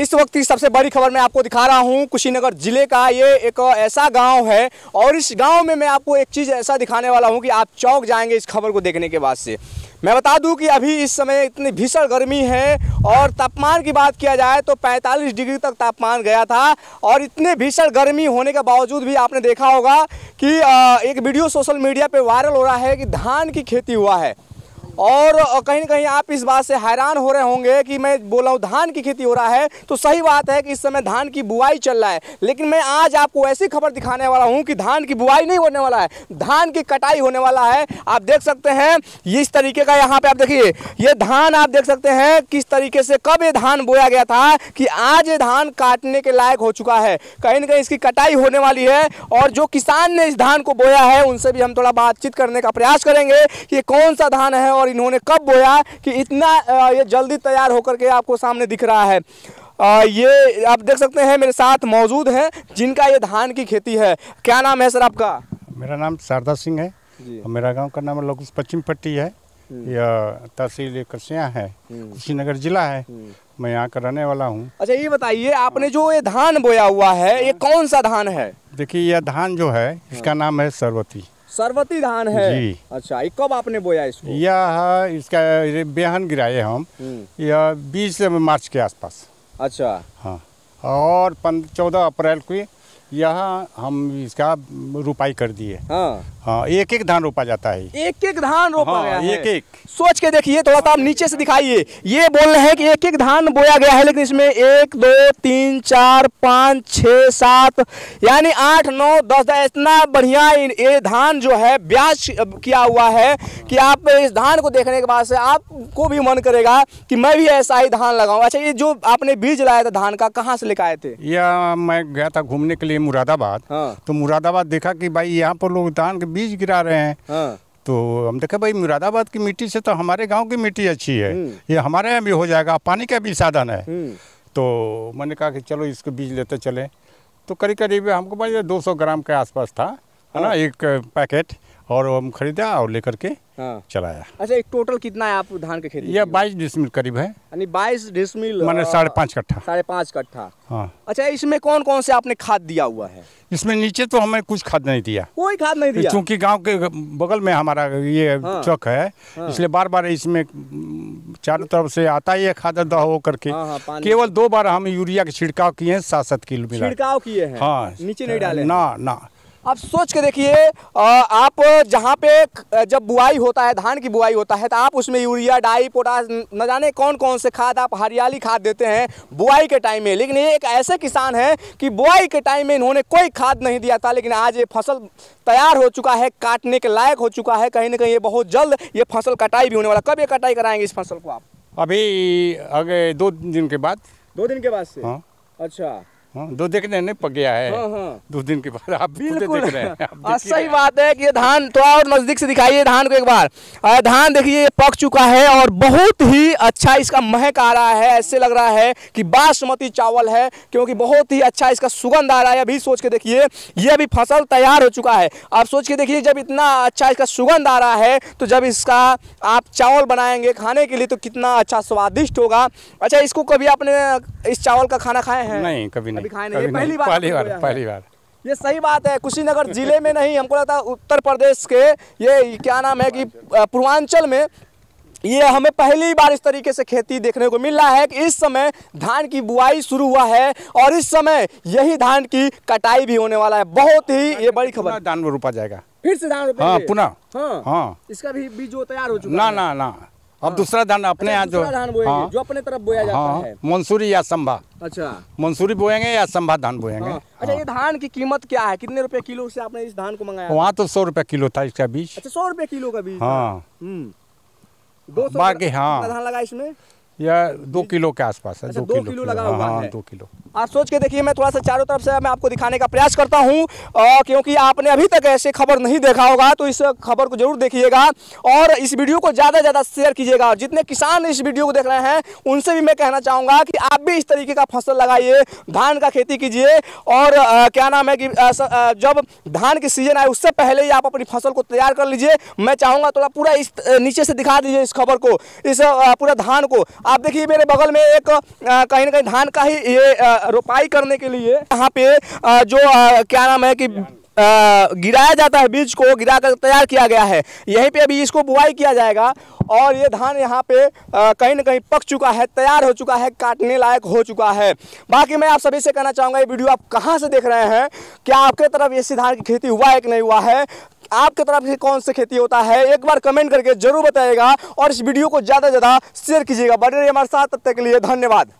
इस वक्त की सबसे बड़ी खबर मैं आपको दिखा रहा हूँ कुशीनगर जिले का ये एक ऐसा गांव है और इस गांव में मैं आपको एक चीज़ ऐसा दिखाने वाला हूँ कि आप चौक जाएंगे इस खबर को देखने के बाद से मैं बता दूं कि अभी इस समय इतनी भीषण गर्मी है और तापमान की बात किया जाए तो 45 डिग्री तक तापमान गया था और इतने भीषण गर्मी होने के बावजूद भी आपने देखा होगा कि एक वीडियो सोशल मीडिया पे वायरल हो रहा है कि धान की खेती हुआ है और कहीं ना कहीं आप इस बात से हैरान हो रहे होंगे कि मैं बोला हूँ धान की खेती हो रहा है तो सही बात है कि इस समय धान की बुआई चल रहा है लेकिन मैं आज आपको ऐसी खबर दिखाने वाला हूँ कि धान की बुआई नहीं होने वाला है धान की कटाई होने वाला है आप देख सकते हैं इस तरीके का यहाँ पे आप देखिए ये धान आप देख सकते हैं किस तरीके से कब ये धान बोया गया था कि आज ये धान काटने के लायक हो चुका है कहीं ना कहीं इसकी कटाई होने वाली है और जो किसान ने इस धान को बोया है उनसे भी हम थोड़ा बातचीत करने का प्रयास करेंगे कि कौन सा धान है और और इन्होंने कब बोया कि इतना ये जल्दी तैयार होकर के आपको सामने दिख रहा है आ, ये आप देख सकते हैं मेरे साथ मौजूद हैं जिनका ये धान की खेती है क्या नाम है सर आपका मेरा नाम शारदा सिंह है और मेरा गांव का नाम लोग पश्चिम पट्टी है हम्म। यह तहसील कसिया है हम्म। कुशीनगर जिला है हम्म। मैं यहाँ का रहने वाला हूँ अच्छा ये बताइए आपने जो ये धान बोया हुआ है ये हाँ। कौन सा धान है देखिए यह धान जो है इसका हाँ। नाम है सरवती सरवती धान है जी अच्छा ये कब आपने बोया इसको यह इसका बेहन गिराए हम हम्म। यह बीस मार्च के आसपास अच्छा हाँ और चौदह अप्रैल को यह हम इसका रुपाई कर दिए हाँ हाँ एक एक धान रोपा जाता है एक एक धान रोपा हाँ, गया एक एक सोच के देखिए थोड़ा सा आप नीचे से दिखाइए ये बोल रहे हैं कि एक एक धान बोया गया है लेकिन इसमें एक दो तीन चार पाँच छः सात यानी आठ नौ दस इतना बढ़िया ये धान जो है ब्याज किया हुआ है कि आप इस धान को देखने के बाद से आपको भी मन करेगा कि मैं भी ऐसा ही धान लगाऊँ अच्छा ये जो आपने बीज लाया था धान का कहाँ से लेकर आए थे या मैं गया था घूमने के लिए मुरादाबाद हाँ। तो मुरादाबाद देखा कि भाई यहाँ पर लोग धान के बीज गिरा रहे हैं हाँ। तो हम देखे भाई मुरादाबाद की मिट्टी से तो हमारे गांव की मिट्टी अच्छी है हम्म। ये हमारे यहाँ भी हो जाएगा पानी का भी साधन है हम्म। तो मैंने कहा कि चलो इसको बीज लेते चले तो करीब करीब हमको भाई दो सौ ग्राम के आसपास था है ना हाँ। एक पैकेट और हम खरीदा और लेकर के हाँ। चलाया अच्छा एक टोटल कितना है आप धान के खेती ये बाईस डिसमिल करीब है यानी बाईस डिसमिल मैंने साढ़े पाँच कट्ठा साढ़े पाँच कट्ठा हाँ अच्छा इसमें कौन कौन से आपने खाद दिया हुआ है इसमें नीचे तो हमें कुछ खाद नहीं दिया कोई खाद नहीं दिया क्योंकि गांव के बगल में हमारा ये हाँ। चौक है हाँ। इसलिए बार बार इसमें चारों तरफ से आता ही है खाद अदा हो करके हाँ, हाँ, केवल दो बार हम यूरिया के छिड़काव किए हैं सात सात किलो छिड़काव किए हैं हाँ नीचे नहीं डाले ना ना आप सोच के देखिए आप जहाँ पे जब बुआई होता है धान की बुआई होता है तो आप उसमें यूरिया डाई पोटास न जाने कौन कौन से खाद आप हरियाली खाद देते हैं बुआई के टाइम में लेकिन ये एक ऐसे किसान हैं कि बुआई के टाइम में इन्होंने कोई खाद नहीं दिया था लेकिन आज ये फसल तैयार हो चुका है काटने के लायक हो चुका है कहीं ना कहीं ये बहुत जल्द ये फसल कटाई भी होने वाला कब ये कटाई कराएंगे इस फसल को आप अभी अगे दो दिन के बाद दो दिन के बाद से हाँ अच्छा हाँ, दो देखने नहीं पक गया है हाँ, हाँ। दो दिन के बाद आप भी तो देख रहे हैं सही बात है कि ये धान थोड़ा और नजदीक से दिखाइए धान को एक बार धान देखिए पक चुका है और बहुत ही अच्छा इसका महक आ रहा है ऐसे लग रहा है कि बासमती चावल है क्योंकि बहुत ही अच्छा इसका सुगंध आ रहा है अभी सोच के देखिए ये अभी फसल तैयार हो चुका है आप सोच के देखिए जब इतना अच्छा इसका सुगंध आ रहा है तो जब इसका आप चावल बनाएंगे खाने के लिए तो कितना अच्छा स्वादिष्ट होगा अच्छा इसको कभी आपने इस चावल का खाना खाए हैं नहीं कभी नहीं अभी खाए नहीं, पहली बार पहली बार पहली बार ये सही बात है कुशीनगर जिले में नहीं हमको लगता उत्तर प्रदेश के ये क्या नाम है कि पूर्वांचल में ये हमें पहली बार इस तरीके से खेती देखने को मिल रहा है कि इस समय धान की बुआई शुरू हुआ है और इस समय यही धान की कटाई भी होने वाला है बहुत ही ये बड़ी खबर धान में रोपा जाएगा फिर से धान हाँ पुनः हाँ हाँ इसका भी बीज तैयार हो चुका ना ना ना अब हाँ। दूसरा धान अपने अच्छा, यहाँ जो हाँ, जो अपने तरफ बोया जाता हाँ, है मंसूरी या संभा अच्छा मंसूरी बोएंगे या संभा धान हाँ। बोएंगे अच्छा, हाँ, अच्छा ये धान की कीमत क्या है कितने रुपए किलो से आपने इस धान को मंगाया वहाँ तो सौ रुपए किलो था इसका बीज अच्छा सौ रुपए किलो का बीज हाँ हम्म। दो सौ बाकी हाँ धान लगा इसमें या दो किलो के आसपास है अच्छा, दो, किलो, लगा हाँ, हुआ हाँ, है दो किलो आप सोच के देखिए मैं थोड़ा सा चारों तरफ से मैं आपको दिखाने का प्रयास करता हूँ क्योंकि आपने अभी तक ऐसे खबर नहीं देखा होगा तो इस खबर को जरूर देखिएगा और इस वीडियो को ज़्यादा से ज़्यादा शेयर कीजिएगा और जितने किसान इस वीडियो को देख रहे हैं उनसे भी मैं कहना चाहूँगा कि आप भी इस तरीके का फसल लगाइए धान का खेती कीजिए और आ, क्या नाम है कि आ, स, आ, जब धान की सीजन आए उससे पहले ही आप अपनी फसल को तैयार कर लीजिए मैं चाहूँगा थोड़ा पूरा इस नीचे से दिखा दीजिए इस खबर को इस पूरा धान को आप देखिए मेरे बगल में एक कहीं ना कहीं धान का ही ये रोपाई करने के लिए यहाँ पे जो क्या नाम है कि गिराया जाता है बीज को गिरा कर तैयार किया गया है यहीं पे अभी इसको बुआई किया जाएगा और ये धान यहाँ पे कहीं ना कहीं पक चुका है तैयार हो चुका है काटने लायक हो चुका है बाकी मैं आप सभी से कहना चाहूँगा ये वीडियो आप कहाँ से देख रहे हैं क्या आपके तरफ इसी धान की खेती हुआ है कि नहीं हुआ है आपके तरफ से कौन सा खेती होता है एक बार कमेंट करके जरूर बताइएगा और इस वीडियो को ज़्यादा से ज़्यादा शेयर कीजिएगा बने रहिए हमारे साथ तब तक के लिए धन्यवाद